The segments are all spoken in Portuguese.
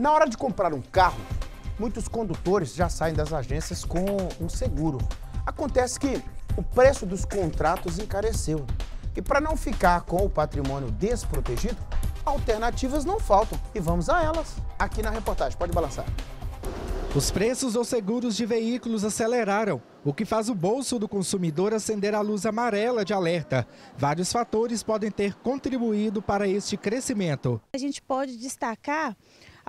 Na hora de comprar um carro, muitos condutores já saem das agências com um seguro. Acontece que o preço dos contratos encareceu. E para não ficar com o patrimônio desprotegido, alternativas não faltam e vamos a elas aqui na reportagem. Pode balançar. Os preços ou seguros de veículos aceleraram, o que faz o bolso do consumidor acender a luz amarela de alerta. Vários fatores podem ter contribuído para este crescimento. A gente pode destacar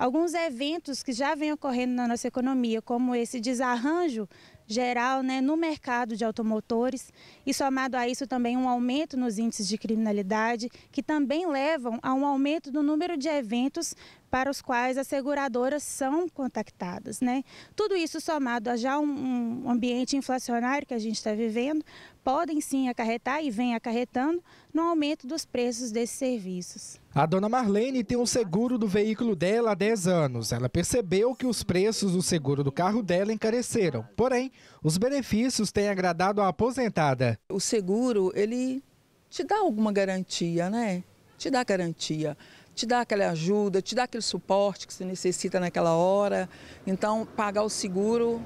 alguns eventos que já vêm ocorrendo na nossa economia, como esse desarranjo geral né, no mercado de automotores e somado a isso também um aumento nos índices de criminalidade, que também levam a um aumento do número de eventos para os quais as seguradoras são contactadas. Né? Tudo isso somado a já um, um ambiente inflacionário que a gente está vivendo, podem sim acarretar e vem acarretando no aumento dos preços desses serviços. A dona Marlene tem um seguro do veículo dela há 10 anos. Ela percebeu que os preços do seguro do carro dela encareceram. Porém, os benefícios têm agradado a aposentada. O seguro, ele te dá alguma garantia, né? Te dá garantia te dá aquela ajuda, te dá aquele suporte que você necessita naquela hora. Então, pagar o seguro,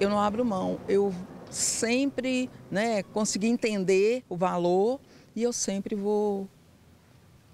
eu não abro mão. Eu sempre né, consegui entender o valor e eu sempre vou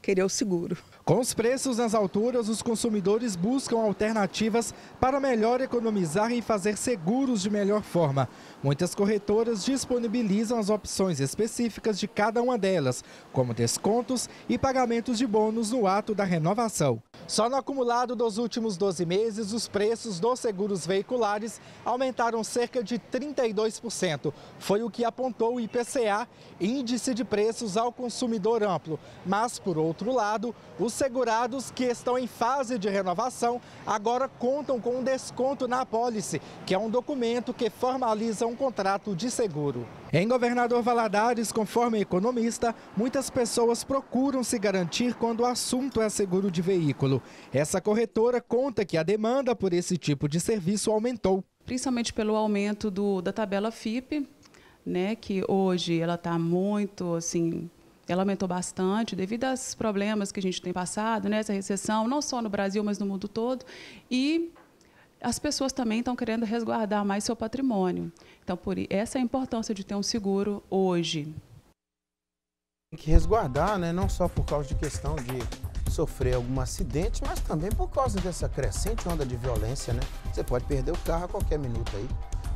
querer o seguro. Com os preços nas alturas, os consumidores buscam alternativas para melhor economizar e fazer seguros de melhor forma. Muitas corretoras disponibilizam as opções específicas de cada uma delas, como descontos e pagamentos de bônus no ato da renovação. Só no acumulado dos últimos 12 meses, os preços dos seguros veiculares aumentaram cerca de 32%. Foi o que apontou o IPCA, Índice de Preços ao Consumidor Amplo. Mas, por outro lado, os os segurados que estão em fase de renovação agora contam com um desconto na apólice, que é um documento que formaliza um contrato de seguro. Em Governador Valadares, conforme economista, muitas pessoas procuram se garantir quando o assunto é seguro de veículo. Essa corretora conta que a demanda por esse tipo de serviço aumentou. Principalmente pelo aumento do, da tabela FIP, né, que hoje ela está muito assim ela aumentou bastante devido aos problemas que a gente tem passado, né, essa recessão, não só no Brasil, mas no mundo todo. E as pessoas também estão querendo resguardar mais seu patrimônio. Então, por essa é a importância de ter um seguro hoje. Tem que resguardar, né? não só por causa de questão de sofrer algum acidente, mas também por causa dessa crescente onda de violência, né? Você pode perder o carro a qualquer minuto aí.